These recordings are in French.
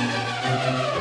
Música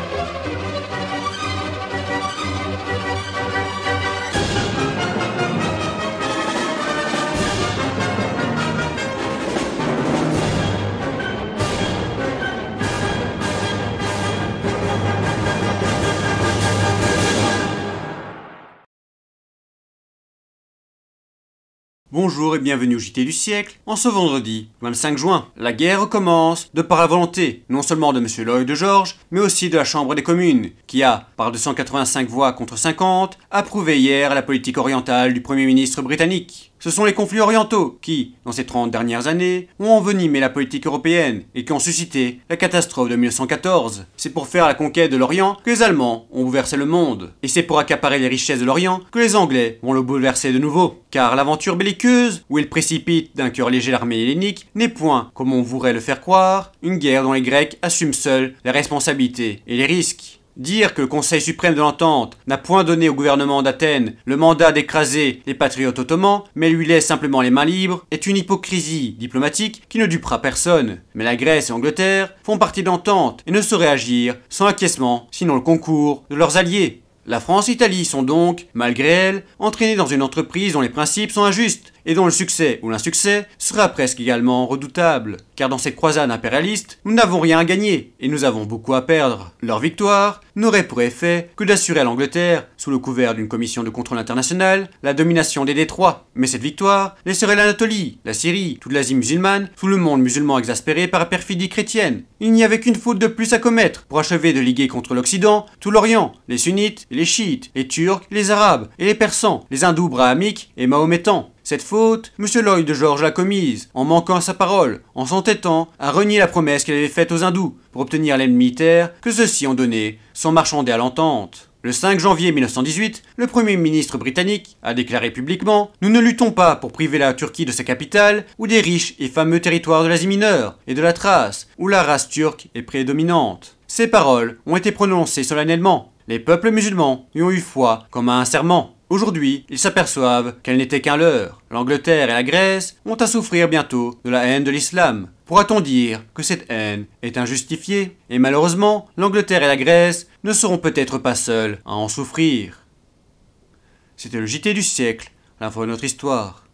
Bonjour et bienvenue au JT du siècle. En ce vendredi 25 juin, la guerre commence de par la volonté, non seulement de M. Lloyd George, Georges, mais aussi de la Chambre des communes, qui a, par 285 voix contre 50, approuvé hier la politique orientale du Premier ministre britannique. Ce sont les conflits orientaux qui, dans ces 30 dernières années, ont envenimé la politique européenne et qui ont suscité la catastrophe de 1914. C'est pour faire la conquête de l'Orient que les Allemands ont bouleversé le monde. Et c'est pour accaparer les richesses de l'Orient que les Anglais vont le bouleverser de nouveau. Car l'aventure belliqueuse, où ils précipitent d'un cœur léger l'armée hellénique, n'est point, comme on voudrait le faire croire, une guerre dont les Grecs assument seuls les responsabilités et les risques. Dire que le Conseil suprême de l'entente n'a point donné au gouvernement d'Athènes le mandat d'écraser les patriotes ottomans, mais lui laisse simplement les mains libres, est une hypocrisie diplomatique qui ne dupera personne. Mais la Grèce et l'Angleterre font partie de l'entente et ne sauraient agir sans acquiescement, sinon le concours de leurs alliés. La France et l'Italie sont donc, malgré elles, entraînées dans une entreprise dont les principes sont injustes et dont le succès ou l'insuccès sera presque également redoutable. Car dans cette croisade impérialiste, nous n'avons rien à gagner et nous avons beaucoup à perdre. Leur victoire n'aurait pour effet que d'assurer à l'Angleterre sous le couvert d'une commission de contrôle international, la domination des détroits. Mais cette victoire laisserait l'Anatolie, la Syrie, toute l'Asie musulmane, tout le monde musulman exaspéré par la perfidie chrétienne. Il n'y avait qu'une faute de plus à commettre pour achever de liguer contre l'Occident, tout l'Orient, les sunnites, les chiites, les turcs, les arabes et les persans, les hindous brahamiques et mahométans. Cette faute, M. Lloyd de George l'a commise, en manquant à sa parole, en s'entêtant à renier la promesse qu'elle avait faite aux hindous, pour obtenir l'aide militaire que ceux-ci ont donnée, sans marchander à l'entente. Le 5 janvier 1918, le Premier ministre britannique a déclaré publiquement « Nous ne luttons pas pour priver la Turquie de sa capitale ou des riches et fameux territoires de l'Asie mineure et de la Thrace, où la race turque est prédominante. » Ces paroles ont été prononcées solennellement. Les peuples musulmans y ont eu foi comme à un serment. Aujourd'hui, ils s'aperçoivent qu'elle n'était qu'un leurre. L'Angleterre et la Grèce ont à souffrir bientôt de la haine de l'islam. Pourra-t-on dire que cette haine est injustifiée Et malheureusement, l'Angleterre et la Grèce ne seront peut-être pas seules à en souffrir. C'était le JT du siècle, l'info de notre histoire.